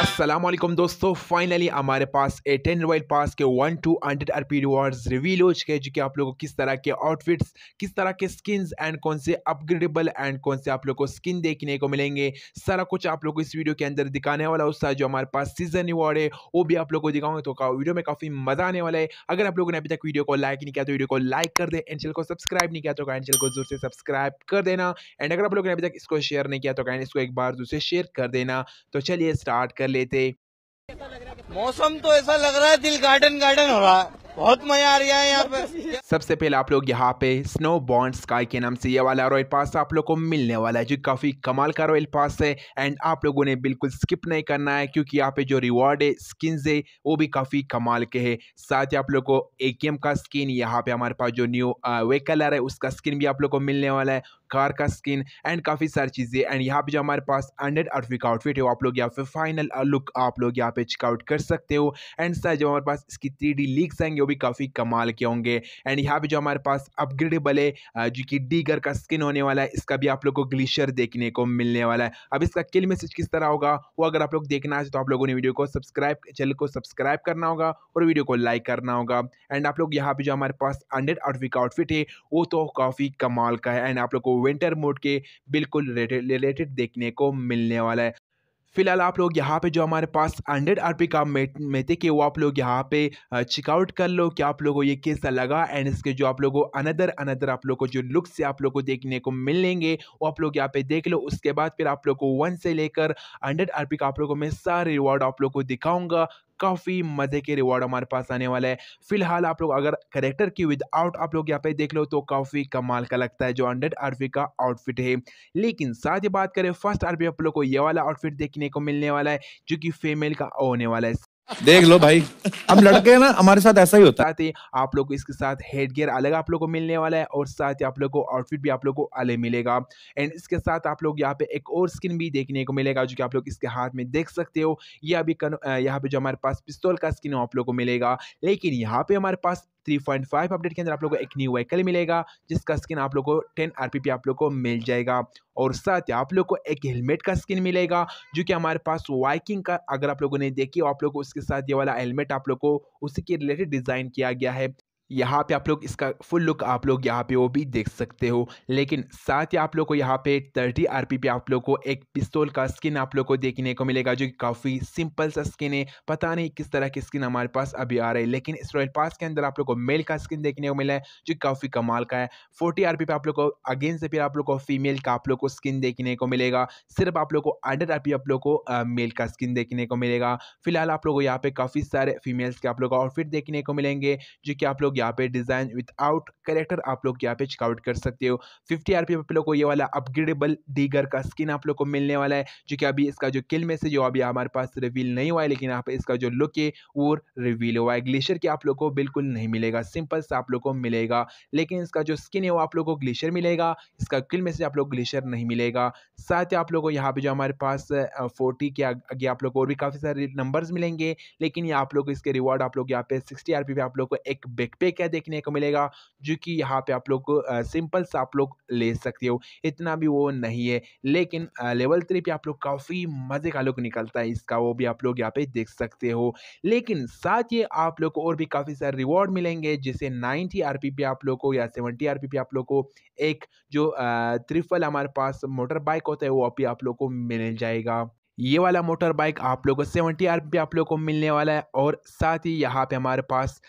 असलम दोस्तों फाइनली हमारे पास ए ten royale pass के one two hundred R P rewards reveal हो चुके हैं जो कि आप लोगों को किस तरह के आउटफिट्स किस तरह के स्किन्स एंड कौन से अपग्रेडेबल एंड कौन से आप लोग को स्किन देखने को मिलेंगे सारा कुछ आप लोगों को इस वीडियो के अंदर दिखाने वाला उस जो हमारे पास सीजन रिवॉर्ड है वो भी आप लोग को दिखाऊंगे तो वीडियो में काफ़ी मजा आने वाला है अगर आप लोगों ने अभी तक वीडियो को लाइक नहीं किया तो वीडियो को लाइक कर दें एंड चैनल को सब्सक्राइब नहीं किया तो कैंड चैनल को जोर से सब्सक्राइब कर देना एंड अगर आप लोगों ने अभी तक इसको शेयर नहीं किया तो कैंड इसको एक बार दूसरे शेयर कर देना तो चलिए स्टार्ट कर लेते मौसम तो ऐसा लग रहा है दिल गार्डन गार्डन हो रहा है बहुत मजा आ रहा है यहाँ पे सबसे पहले आप लोग यहाँ पे स्नो बॉन्ड स्काई के नाम से ये वाला रॉयल पास आप लोग को मिलने वाला है जो काफ़ी कमाल का रॉयल पास है एंड आप लोगों ने बिल्कुल स्किप नहीं करना है क्योंकि यहाँ पे जो रिवॉर्ड है स्किन है वो भी काफ़ी कमाल के है साथ ही आप लोग को ए का स्किन यहाँ पे हमारे पास जो न्यू वे कलर है उसका स्किन भी आप लोग को मिलने वाला है कार का स्किन एंड काफ़ी सारी चीज़ें एंड यहाँ पे जो हमारे पास अंडेड आउटफिट आउटफिट है वो आप लोग यहाँ पे फाइनल लुक आप लोग यहाँ पे चेकआउट कर सकते हो एंड साथ जो हमारे पास इसकी थ्री डी लीक्स आएंगे भी काफ़ी कमाल के होंगे एंड यहाँ पे जो हमारे पास अपग्रेडेबल है जो कि डीगर का स्किन होने वाला है इसका भी आप लोग को ग्लिशर देखने को मिलने वाला है अब इसका किल मैसेज किस तरह होगा वो अगर आप लोग देखना चाहते तो आप लोगों ने वीडियो को सब्सक्राइब चैनल को सब्सक्राइब करना होगा और वीडियो को लाइक करना होगा एंड आप लोग यहाँ पर जो हमारे पास अंडेड आउटफिक आउटफिट है वो तो काफ़ी कमाल का है एंड आप लोग को विंटर मोड के बिल्कुल रिलेटेड देखने को मिलने वाला है फिलहाल आप लोग यहाँ पे जो हमारे पास हंड्रेड आर का मेथे के वो आप लोग यहाँ पे चेकआउट कर लो कि आप लोगों को ये कैसा लगा एंड इसके जो आप लोगों को अनदर अनदर आप लोग को जो लुक्स से आप लोग को देखने को मिलेंगे वो आप लोग यहाँ पे देख लो उसके बाद फिर आप लोग को वन से लेकर हंड्रेड आर का आप लोगों को मैं सारे रिवॉर्ड आप लोग को दिखाऊंगा काफ़ी मज़े के रिवॉर्ड हमारे पास आने वाला है फिलहाल आप लोग अगर करेक्टर की विदाउट आप लोग यहाँ पे देख लो तो काफ़ी कमाल का लगता है जो हंड्रेड आरपी का आउटफिट है लेकिन साथ ही बात करें फर्स्ट आरपी आप लोग को ये वाला आउटफिट देखने को मिलने वाला है जो कि फीमेल का होने वाला है देख लो भाई हम लड़के ना हमारे साथ ऐसा ही होता है साथ ही आप लोग को इसके साथ हेड गियर अलग आप लोग को मिलने वाला है और साथ ही आप लोग को आउटफिट भी आप लोग को अलग मिलेगा एंड इसके साथ आप लोग यहाँ पे एक और स्किन भी देखने को मिलेगा जो कि आप लोग इसके हाथ में देख सकते हो ये अभी यहाँ पे जो हमारे पास पिस्तौल का स्किन आप लोग को मिलेगा लेकिन यहाँ पे हमारे पास 3.5 अपडेट के अंदर आप लोग को एक न्यू व्हीकल मिलेगा जिसका स्किन आप लोग को 10 आर आप लोग को मिल जाएगा और साथ ही आप लोग को एक हेलमेट का स्किन मिलेगा जो कि हमारे पास वाइकिंग का अगर आप लोगों ने देखी हो आप लोग को उसके साथ ये वाला हेलमेट आप लोग को उसी के रिलेटेड डिज़ाइन किया गया है यहाँ पे आप लोग इसका फुल लुक आप लोग यहाँ पे वो भी देख सकते हो लेकिन साथ ही आप लोग को यहाँ पे थर्टी आर पे आप लोग को एक पिस्तौल का स्किन आप लोग को देखने को मिलेगा जो कि काफ़ी सिंपल सा स्किन है पता नहीं किस तरह की स्किन हमारे पास अभी आ रही है लेकिन इस रॉयल पास के अंदर आप लोग को मेल का स्किन देखने को मिला है जो काफ़ी कमाल का है फोर्टी आर पे आप लोग को अगेन से फिर आप लोग को फीमेल का आप लोग को स्किन देखने को मिलेगा सिर्फ आप लोग को अंडर आर आप लोग को मेल का स्किन देखने को मिलेगा फिलहाल आप लोग को यहाँ पे काफ़ी सारे फीमेल्स के आप लोग को आउटफिट देखने को मिलेंगे जो कि आप लोग यहाँ पे डिज़ाइन विदाउट करेक्टर आप लोग यहाँ पे चेकआउट कर सकते हो फिफ्टी आर आप लोग को ये वाला अपग्रेडेबल डीगर का स्किन आप लोग को मिलने वाला है जो कि अभी इसका जो किल में से जो अभी हमारे पास रिवील नहीं हुआ है लेकिन यहाँ पे इसका जो लुक है वो रिवील हुआ है ग्लेशियर के आप लोग को बिल्कुल नहीं मिलेगा सिंपल से आप लोग को मिलेगा लेकिन इसका जो स्किन है वो आप लोग को ग्लेशियर मिलेगा इसका किल में से आप लोग ग्लेशियर नहीं मिलेगा साथ ही आप लोग को यहाँ पे जो हमारे पास फोर्टी के आगे आप लोग को और भी काफ़ी सारे नंबर्स मिलेंगे लेकिन ये आप लोग इसके रिवॉर्ड आप लोग यहाँ पे सिक्सटी आर पे आप लोग को एक बैकपैक एक है देखने को मिलेगा जो कि यहाँ पे आप लोग सिंपल सा आप लोग ले सकते हो इतना भी वो नहीं है लेकिन लेवल थ्री पे आप लोग काफ़ी मज़े का लुक निकलता है इसका वो भी आप लोग यहाँ पे देख सकते हो लेकिन साथ ही आप लोग को और भी काफ़ी सारे रिवॉर्ड मिलेंगे जैसे नाइन्टी आर पे आप लोग को या सेवेंटी आर पे आप लोग को एक जो त्रिफल हमारे पास मोटर बाइक होता है वो भी आप लोग को मिल जाएगा ये वाला मोटर बाइक आप लोगों को सेवेंटी आर पी आप लोग को मिलने वाला है और साथ ही यहाँ पे हमारे पास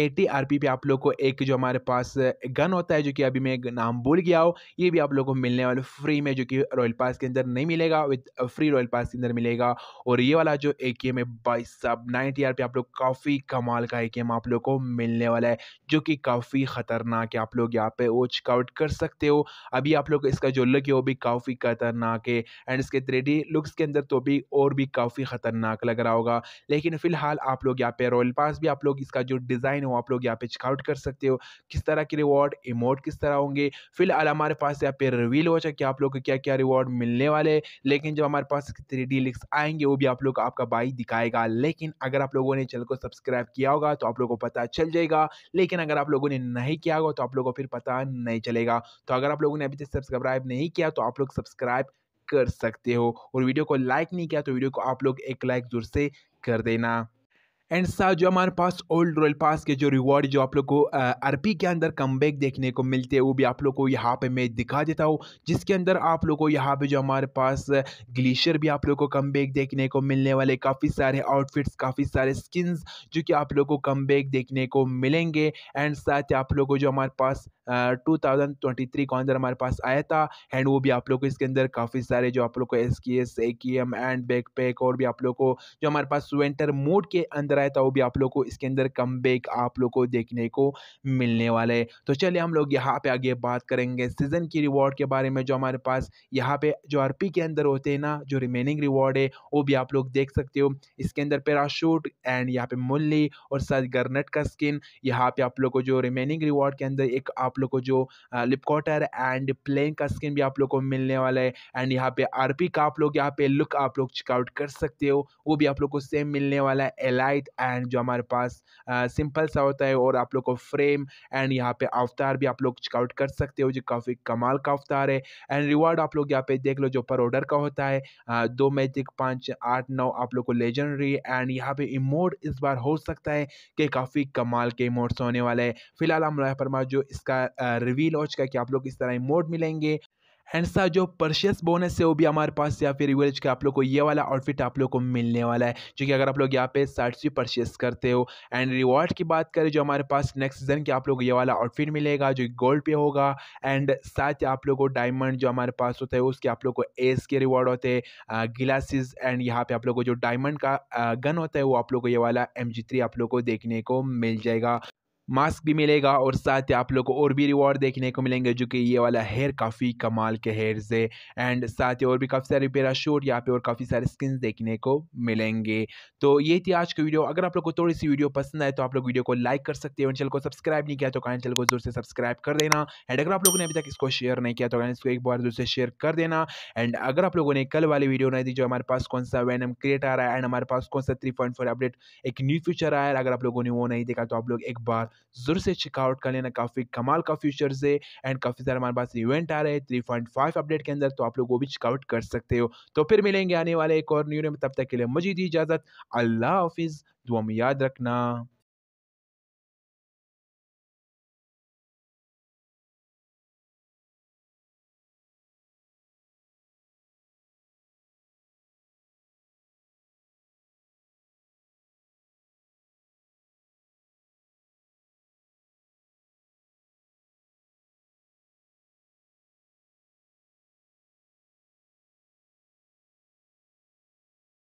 एटी आर पी पे आप लोग को एक जो हमारे पास गन होता है जो कि अभी मैं नाम भूल गया हो ये भी आप लोगों को मिलने वाले फ्री में जो कि रॉयल पास के अंदर नहीं मिलेगा विद फ्री रॉयल पास के अंदर मिलेगा और ये वाला जो ए के एम है बाई सब नाइन्टी आर पी आप लोग काफ़ी कमाल का ए के एम आप लोग को मिलने वाला है जो कि काफ़ी ख़तरनाक है आप लोग यहाँ पे वो चिकआउट कर सकते हो अभी आप लोग इसका जो लुक है वो भी काफ़ी खतरनाक है एंड इसके थ्री लुक्स के अंदर अंदर तो भी और भी काफ़ी ख़तरनाक लग रहा होगा लेकिन फ़िलहाल आप लोग यहाँ पे रॉयल पास भी आप लोग इसका जो डिज़ाइन है वो आप लोग यहाँ पे चेकआउट कर सकते हो किस तरह के रिवॉर्ड इमोट किस तरह होंगे फिलहाल हमारे पास यहाँ पे रिवील हो चुके आप लोग को क्या क्या रिवॉर्ड मिलने वाले लेकिन जब हमारे पास थ्री डी लिक्स आएंगे वो भी आप लोग आपका बाई दिखाएगा लेकिन अगर आप लोगों ने चैनल को सब्सक्राइब किया होगा तो आप लोगों को पता चल जाएगा लेकिन अगर आप लोगों ने नहीं किया होगा तो आप लोगों को फिर पता नहीं चलेगा तो अगर आप लोगों ने अभी तक सब्सक्राइब नहीं किया तो आप लोग सब्सक्राइब कर सकते हो और वीडियो को लाइक नहीं किया तो वीडियो को आप लोग एक लाइक जरूर से कर देना एंड साथ जो हमारे पास ओल्ड रॉयल पास के जो रिवॉर्ड जो आप लोग को अरबी के अंदर कम देखने को मिलते हैं वो भी आप लोग को यहाँ पे मैं दिखा देता हूँ जिसके अंदर आप लोग को यहाँ पे जो हमारे पास ग्लेशियर भी आप लोग को कम देखने को मिलने वाले काफ़ी सारे आउटफिट्स काफ़ी सारे स्किन्स जो कि आप लोग को कम देखने को मिलेंगे एंड साथ ही आप लोग को जो हमारे पास टू थाउजेंड ट्वेंटी थ्री के अंदर हमारे पास आया था एंड वो भी आप लोग को इसके अंदर काफ़ी सारे जो आप लोग को एस की एस ए की एम एंड बैक पैक और भी आप लोग को जो हमारे पास स्वेंटर मोड के अंदर अंदर आए तो वो भी आप लोग को इसके अंदर कम आप लोग को देखने को मिलने वाला है तो चलिए हम लोग यहाँ पे आगे बात करेंगे सीज़न की रिवॉर्ड के बारे में जो हमारे पास यहाँ पे जो आर के अंदर होते हैं ना जो रिमेनिंग रिवॉर्ड है वो भी आप लोग देख सकते हो इसके अंदर पैराशूट एंड यहाँ पे मुल्ली और साथ गर्नट का स्किन यहाँ पे आप लोग को जो रिमेनिंग रिवॉर्ड के अंदर एक आप लोग को जो लिपकॉटर एंड प्लेन का स्किन भी आप लोग को मिलने वाला है एंड यहाँ पे आरपी का आप लोग यहाँ पे लुक आप लोग चेकआउट कर सकते हो वो भी आप लोग को सेम मिलने वाला है एलाइट एंड जो हमारे पास सिंपल सा होता है और आप लोग को फ्रेम एंड यहाँ पे अवतार भी आप लोग चेकआउट कर सकते हो जो काफ़ी कमाल का अवतार है एंड रिवार्ड आप लोग यहाँ पे देख लो जो पर ऑर्डर का होता है दो मैजिक पाँच आठ नौ आप लोग को लेजेंडरी एंड यहाँ पे इमोड इस बार हो सकता है कि काफ़ी कमाल के इमोड्स होने वाले हैं फिलहाल हम पर जो इसका रिवील हो चुका है कि आप लोग इस तरह इमोड मिलेंगे एंड सर जो परशियस बोनस है वो भी हमारे पास या फिर एवरेज का आप लोग को ये वाला आउटफिट आप लोग को मिलने वाला है जो कि अगर आप लोग यहाँ पे साठ सी परचेस करते हो एंड रिवॉर्ड की बात करें जो हमारे पास नेक्स्ट सीजन के आप लोग को ये वाला आउटफिट मिलेगा जो गोल्ड पे होगा एंड साथ ही आप लोग को डायमंड जो हमारे पास होता है उसके आप लोग को एस के रिवॉर्ड होते हैं गिलासेस एंड यहाँ पे आप लोग को जो डायमंड का गन होता है वो आप लोग को ये वाला एम आप लोग को देखने को मिल जाएगा मास्क भी मिलेगा और साथ ही आप लोग को और भी रिवॉर्ड देखने को मिलेंगे जो कि ये वाला हेयर काफ़ी कमाल के हेयर से एंड साथ ही और भी काफ़ी सारे पैराशूट यहाँ पे और काफ़ी सारे स्किन देखने को मिलेंगे तो ये थी आज की वीडियो अगर आप लोग को थोड़ी सी वीडियो पसंद आए तो आप लोग वीडियो को लाइक कर सकते हैं चैनल को सब्सक्राइब नहीं किया तो कान चैनल को जोर से सब्सक्राइब कर देना एंड अगर आप लोगों ने अभी तक इसको शेयर नहीं किया तो कान इसको एक बार जोर से शेयर कर देना एंड अगर आप लोगों ने कल वाली वीडियो नहीं दी जो हमारे पास कौन सा वैन क्रिएट आ रहा है एंड हमारे पास कौन सा थ्री अपडेट एक न्यू फ्यूचर आया है अगर आप लोगों ने वो नहीं देखा तो आप लोग एक बार ज़रूर से चेकआउट कर लेना काफ़ी कमाल का फ्यूचर्स है एंड काफ़ी सारे हमारे पास इवेंट आ रहे हैं थ्री पॉइंट फाइव अपडेट के अंदर तो आप लोग वो भी चेकआउट कर सकते हो तो फिर मिलेंगे आने वाले एक और न्यू में तब तक के लिए मुझे दी इजाज़त अल्लाह हाफिज़ दुआ में याद रखना